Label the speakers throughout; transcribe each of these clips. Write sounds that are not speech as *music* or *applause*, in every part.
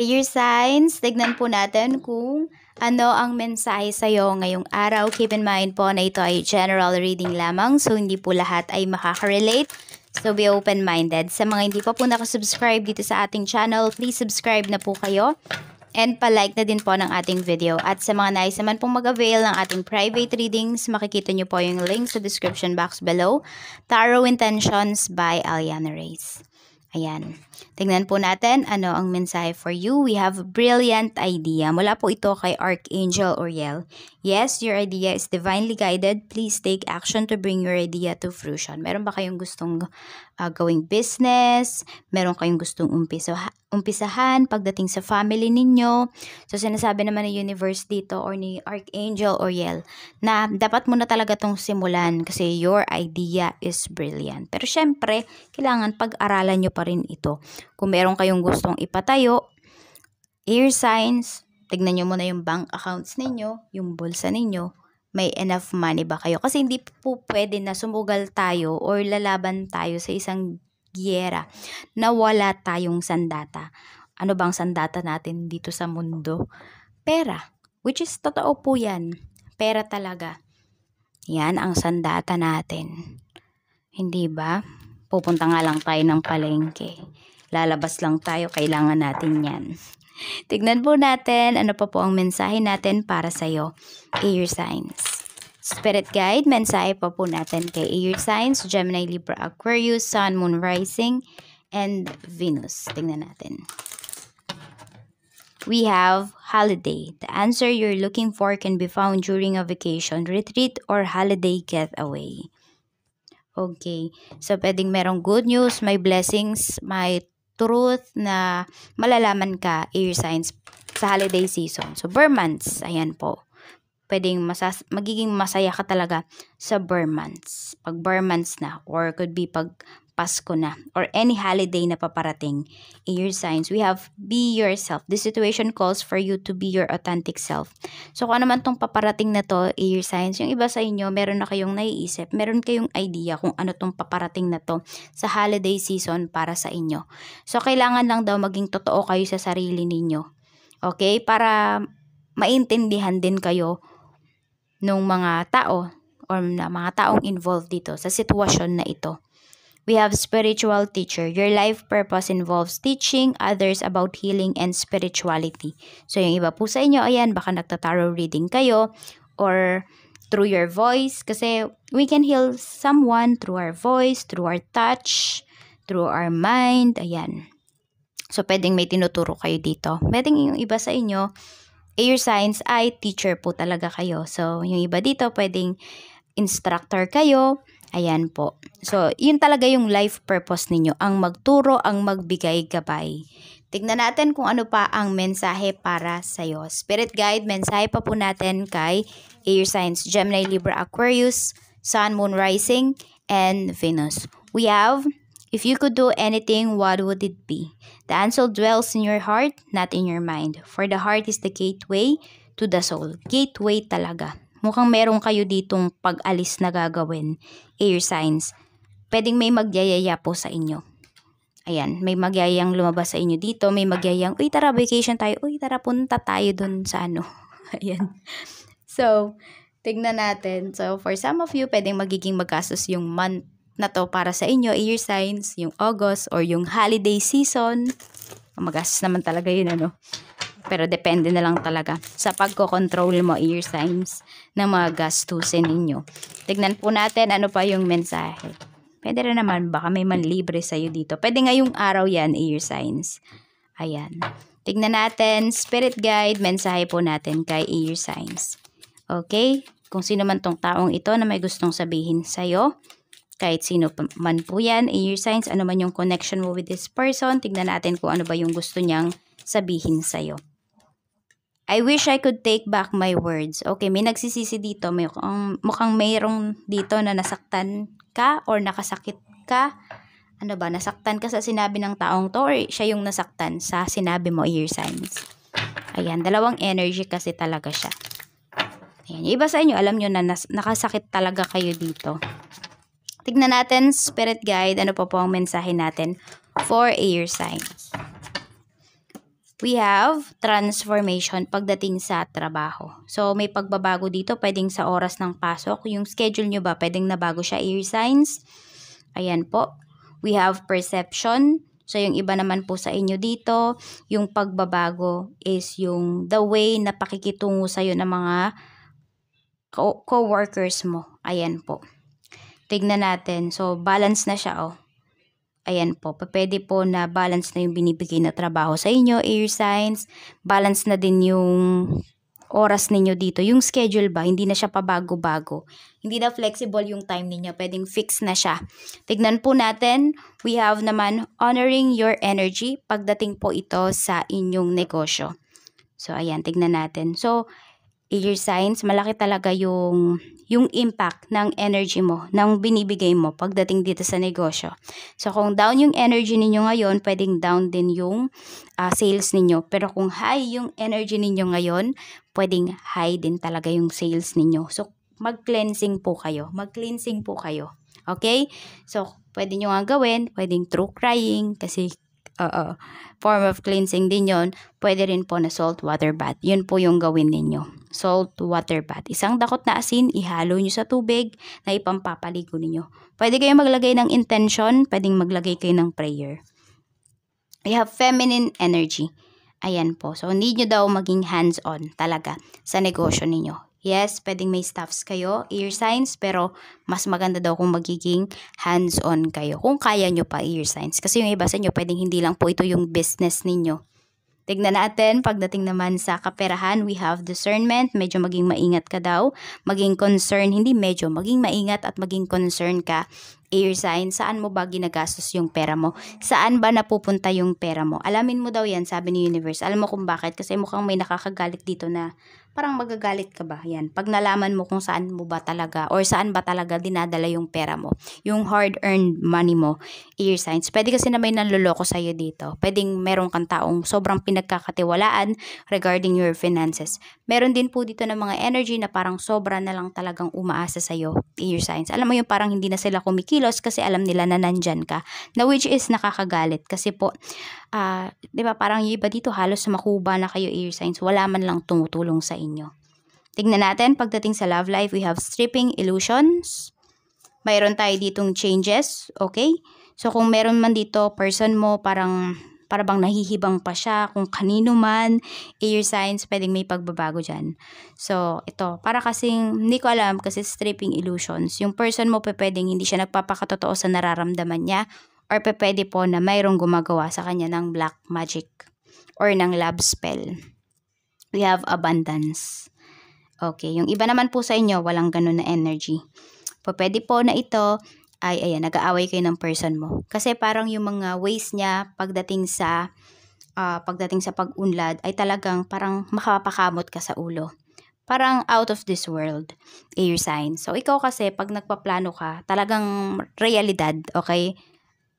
Speaker 1: Your Signs, tignan po natin kung ano ang mensahe sa'yo ngayong araw. Keep in mind po na ito ay general reading lamang so hindi po lahat ay makaka-relate. So be open-minded. Sa mga hindi pa po nakasubscribe dito sa ating channel, please subscribe na po kayo. And palike na din po ng ating video. At sa mga nais naman pong mag-avail ng ating private readings, makikita nyo po yung link sa description box below. Tarot Intentions by Aliana Reyes. Ayan. Tingnan po natin ano ang mensahe for you. We have a brilliant idea. Mula po ito kay Archangel Uriel. Yes, your idea is divinely guided. Please take action to bring your idea to fruition. Meron ba kayong gustong uh, gawing business? Meron kayong gustong umpisa, umpisahan pagdating sa family ninyo? So, sinasabi naman ng universe dito or ni Archangel Uriel na dapat mo na talaga itong simulan kasi your idea is brilliant. Pero syempre, kailangan pag-aralan nyo pa rin ito. Kung meron kayong gustong ipatayo, air signs, tignan nyo muna yung bank accounts ninyo, yung bulsa ninyo, may enough money ba kayo? Kasi hindi po pwede na sumugal tayo or lalaban tayo sa isang giyera na wala tayong sandata. Ano bang sandata natin dito sa mundo? Pera. Which is totoo po yan. Pera talaga. Yan ang sandata natin. Hindi ba? Pupunta nga lang tayo ng palengke. Lalabas lang tayo, kailangan natin yan. Tignan po natin ano pa po ang mensahe natin para sa iyo, Air Signs. Spirit Guide, mensahe pa po natin kay Air Signs, Gemini, Libra, Aquarius, Sun, Moon, Rising, and Venus. Tingnan natin. We have holiday. The answer you're looking for can be found during a vacation, retreat, or holiday getaway. Okay. So, pwedeng merong good news, may blessings, may truth na malalaman ka air signs sa holiday season. So, months. ayan po pwedeng masas magiging masaya ka talaga sa bar Pag bar na or could be pag Pasko na or any holiday na paparating. In your signs, we have be yourself. The situation calls for you to be your authentic self. So kung ano man tong paparating na to, in your signs, yung iba sa inyo, meron na kayong naiisip, meron kayong idea kung ano tong paparating na to sa holiday season para sa inyo. So kailangan lang daw maging totoo kayo sa sarili ninyo. Okay? Para maintindihan din kayo ng mga tao or na mga taong involved dito sa sitwasyon na ito. We have spiritual teacher. Your life purpose involves teaching others about healing and spirituality. So yung iba po sa inyo, ayan, baka nagtataro reading kayo or through your voice kasi we can heal someone through our voice, through our touch, through our mind, ayan. So, pwedeng may tinuturo kayo dito. Pwedeng yung iba sa inyo, air eh, science ay teacher po talaga kayo. So, yung iba dito pwedeng instructor kayo. Ayan po. So, yun talaga yung life purpose ninyo. Ang magturo, ang magbigay gabay. Tignan natin kung ano pa ang mensahe para sa'yo. Spirit guide, mensahe pa po natin kay Air Signs, Gemini, Libra, Aquarius, Sun, Moon, Rising, and Venus. We have If you could do anything, what would it be? The answer dwells in your heart, not in your mind. For the heart is the gateway to the soul. Gateway talaga. Mukhang meron kayo ditong pag-alis na gagawin. Air signs. Pwedeng may magyayaya po sa inyo. Ayan, may magyayang lumabas sa inyo dito. May magyayang, uy tara vacation tayo. Uy tara punta tayo dun sa ano. *laughs* Ayan. So, tignan natin. So, for some of you, pwedeng magiging magastos yung month na to para sa inyo, year signs, yung August or yung holiday season. Magastos naman talaga yun ano. Pero depende na lang talaga sa pagko-control mo year signs ng mga gastusin ninyo. Tignan po natin ano pa yung mensahe. Pwede rin naman, baka may manlibre sa'yo dito. Pwede yung araw yan, year signs. Ayan. Tignan natin, spirit guide, mensahe po natin kay year signs. Okay? Kung sino man tong taong ito na may gustong sabihin sa'yo, kahit sino man po yan, in your signs, ano man yung connection mo with this person, tignan natin kung ano ba yung gusto niyang sabihin sa'yo. I wish I could take back my words. Okay, may nagsisisi dito. May, um, mukhang mayroong dito na nasaktan ka or nakasakit ka. Ano ba, nasaktan ka sa sinabi ng taong to or siya yung nasaktan sa sinabi mo, ear signs. Ayan, dalawang energy kasi talaga siya. Ayan, iba sa inyo, alam nyo na nas- nakasakit talaga kayo dito. Tignan natin, spirit guide, ano po po ang mensahe natin for a sign. We have transformation pagdating sa trabaho. So, may pagbabago dito. Pwedeng sa oras ng pasok. Yung schedule nyo ba, pwedeng nabago siya air signs. Ayan po. We have perception. So, yung iba naman po sa inyo dito, yung pagbabago is yung the way na pakikitungo sa'yo ng mga co-workers mo. Ayan po. Tignan natin. So, balance na siya, oh. Ayan po, pwede po na balance na yung binibigay na trabaho sa inyo, air signs. Balance na din yung oras ninyo dito. Yung schedule ba, hindi na siya pabago-bago. Hindi na flexible yung time ninyo. Pwedeng fix na siya. Tignan po natin, we have naman honoring your energy pagdating po ito sa inyong negosyo. So, ayan, tignan natin. So, Your signs, malaki talaga yung yung impact ng energy mo, ng binibigay mo pagdating dito sa negosyo. So kung down yung energy ninyo ngayon, pwedeng down din yung uh, sales ninyo. Pero kung high yung energy ninyo ngayon, pwedeng high din talaga yung sales ninyo. So mag-cleansing po kayo. Mag-cleansing po kayo. Okay? So pwede nyo nga gawin, pwedeng through crying kasi uh, uh, form of cleansing din yon pwede rin po na salt water bath. Yun po yung gawin ninyo salt water bath. Isang dakot na asin, ihalo nyo sa tubig na ipampapaligo ninyo. Pwede kayong maglagay ng intention, pwedeng maglagay kayo ng prayer. I have feminine energy. Ayan po. So, need nyo daw maging hands-on talaga sa negosyo ninyo. Yes, pwedeng may staffs kayo, ear signs, pero mas maganda daw kung magiging hands-on kayo. Kung kaya nyo pa ear signs. Kasi yung iba sa inyo, pwedeng hindi lang po ito yung business ninyo. Tignan natin, pagdating naman sa kaperahan, we have discernment, medyo maging maingat ka daw, maging concern, hindi medyo, maging maingat at maging concern ka. Air sign, saan mo ba ginagastos yung pera mo? Saan ba napupunta yung pera mo? Alamin mo daw yan, sabi ni Universe. Alam mo kung bakit? Kasi mukhang may nakakagalit dito na parang magagalit ka ba? Yan, pag nalaman mo kung saan mo ba talaga or saan ba talaga dinadala yung pera mo, yung hard-earned money mo, ear signs. Pwede kasi na may nanloloko sa'yo dito. Pwedeng meron kang taong sobrang pinagkakatiwalaan regarding your finances. Meron din po dito ng mga energy na parang sobra na lang talagang umaasa sa'yo, ear signs. Alam mo yung parang hindi na sila kumikilos kasi alam nila na nandyan ka. Na which is nakakagalit kasi po, uh, di ba parang yung iba dito halos makuba na kayo ear signs. Wala man lang tumutulong sa inyo. Tingnan natin, pagdating sa love life, we have stripping illusions. Mayroon tayo ditong changes, okay? So, kung meron man dito, person mo, parang, para bang nahihibang pa siya, kung kanino man, air signs, pwedeng may pagbabago dyan. So, ito, para kasing, hindi ko alam, kasi stripping illusions. Yung person mo, pwedeng hindi siya nagpapakatotoo sa nararamdaman niya, or pwede po na mayroong gumagawa sa kanya ng black magic or ng love spell we have abundance. Okay, yung iba naman po sa inyo, walang ganun na energy. Po, pwede po na ito ay ayan, nag-aaway kayo ng person mo. Kasi parang yung mga ways niya pagdating sa uh, pagdating sa pag-unlad ay talagang parang makapakamot ka sa ulo. Parang out of this world, air sign. So, ikaw kasi, pag nagpaplano ka, talagang realidad, okay?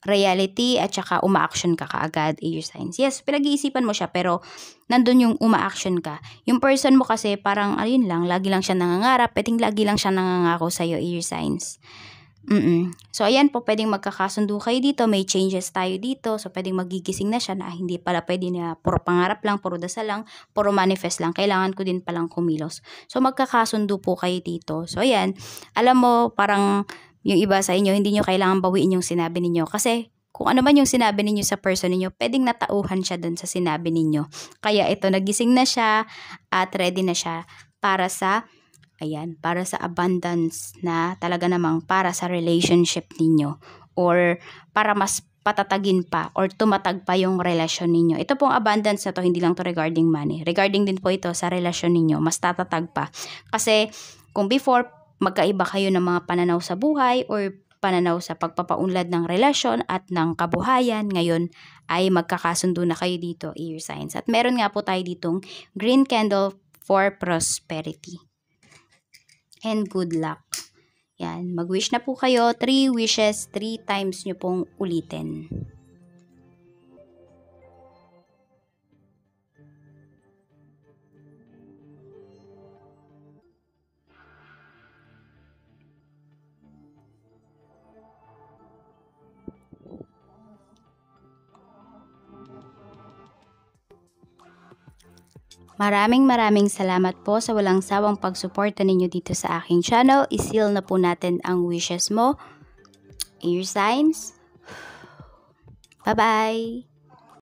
Speaker 1: reality at saka umaaction ka kaagad, air signs. Yes, pinag-iisipan mo siya pero nandun yung umaaction ka. Yung person mo kasi parang ayun ah, lang, lagi lang siya nangangarap, peting lagi lang siya nangangako sa'yo, air signs. Mm-mm. So, ayan po, pwedeng magkakasundo kayo dito, may changes tayo dito, so pwedeng magigising na siya na ah, hindi pala pwede na puro pangarap lang, puro dasal lang, puro manifest lang, kailangan ko din palang kumilos. So, magkakasundo po kayo dito. So, ayan, alam mo, parang yung iba sa inyo, hindi nyo kailangan bawiin yung sinabi ninyo. Kasi kung ano man yung sinabi ninyo sa person ninyo, pwedeng natauhan siya dun sa sinabi ninyo. Kaya ito, nagising na siya at ready na siya para sa, ayan, para sa abundance na talaga namang para sa relationship ninyo or para mas patatagin pa or tumatag pa yung relasyon ninyo. Ito pong abundance na to, hindi lang to regarding money. Regarding din po ito sa relasyon ninyo, mas tatatag pa. Kasi kung before magkaiba kayo ng mga pananaw sa buhay or pananaw sa pagpapaunlad ng relasyon at ng kabuhayan, ngayon ay magkakasundo na kayo dito, air signs. At meron nga po tayo ditong green candle for prosperity and good luck. Yan, mag-wish na po kayo. Three wishes, three times nyo pong ulitin. Maraming maraming salamat po sa walang sawang pagsuporta ninyo dito sa aking channel. Isil na po natin ang wishes mo. Air signs. Bye-bye!